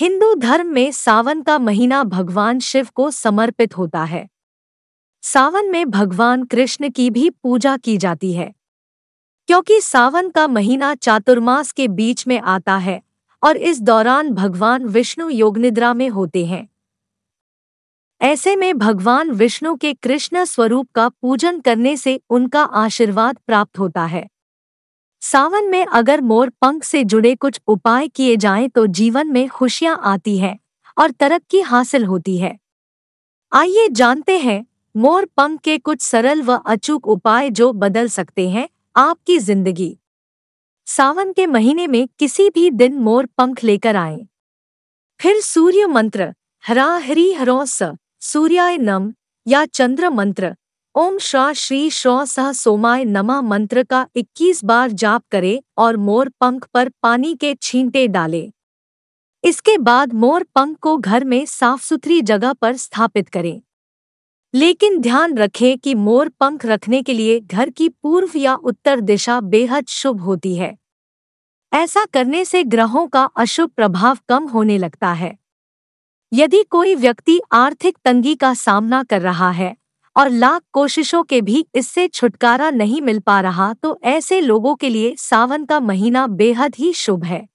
हिंदू धर्म में सावन का महीना भगवान शिव को समर्पित होता है सावन में भगवान कृष्ण की भी पूजा की जाती है क्योंकि सावन का महीना चातुर्मास के बीच में आता है और इस दौरान भगवान विष्णु योगनिद्रा में होते हैं ऐसे में भगवान विष्णु के कृष्ण स्वरूप का पूजन करने से उनका आशीर्वाद प्राप्त होता है सावन में अगर मोर पंख से जुड़े कुछ उपाय किए जाएं तो जीवन में खुशियां आती है और तरक्की हासिल होती है आइए जानते हैं मोर पंख के कुछ सरल व अचूक उपाय जो बदल सकते हैं आपकी जिंदगी सावन के महीने में किसी भी दिन मोर पंख लेकर आए फिर सूर्य मंत्र हरा हरी हरो सूर्याय नम या चंद्र मंत्र ओम श्वा श्री श्वा सह सोमाय नमा मंत्र का 21 बार जाप करे और मोर पंख पर पानी के छींटे डाले इसके बाद मोर पंख को घर में साफ सुथरी जगह पर स्थापित करें लेकिन ध्यान रखें कि मोर पंख रखने के लिए घर की पूर्व या उत्तर दिशा बेहद शुभ होती है ऐसा करने से ग्रहों का अशुभ प्रभाव कम होने लगता है यदि कोई व्यक्ति आर्थिक तंगी का सामना कर रहा है और लाख कोशिशों के भी इससे छुटकारा नहीं मिल पा रहा तो ऐसे लोगों के लिए सावन का महीना बेहद ही शुभ है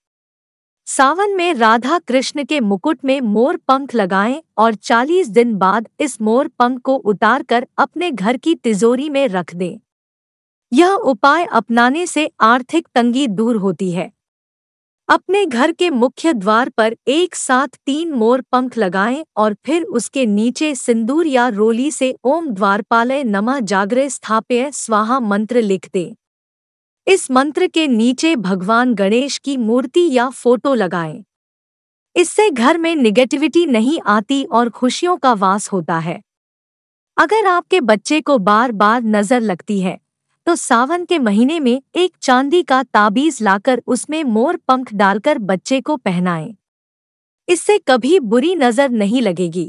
सावन में राधा कृष्ण के मुकुट में मोर पंख लगाएं और 40 दिन बाद इस मोर पंख को उतारकर अपने घर की तिजोरी में रख दें यह उपाय अपनाने से आर्थिक तंगी दूर होती है अपने घर के मुख्य द्वार पर एक साथ तीन मोर पंख लगाएं और फिर उसके नीचे सिंदूर या रोली से ओम द्वारपालय नमः जागरे स्थापय स्वाहा मंत्र लिख दें इस मंत्र के नीचे भगवान गणेश की मूर्ति या फोटो लगाएं इससे घर में निगेटिविटी नहीं आती और खुशियों का वास होता है अगर आपके बच्चे को बार बार नजर लगती है तो सावन के महीने में एक चांदी का ताबीज लाकर उसमें मोर पंख डालकर बच्चे को पहनाए इससे कभी बुरी नजर नहीं लगेगी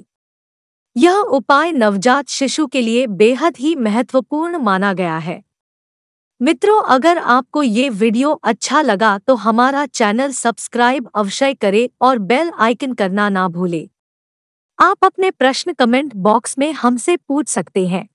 यह उपाय नवजात शिशु के लिए बेहद ही महत्वपूर्ण माना गया है मित्रों अगर आपको ये वीडियो अच्छा लगा तो हमारा चैनल सब्सक्राइब अवश्य करें और बेल आइकन करना ना भूलें। आप अपने प्रश्न कमेंट बॉक्स में हमसे पूछ सकते हैं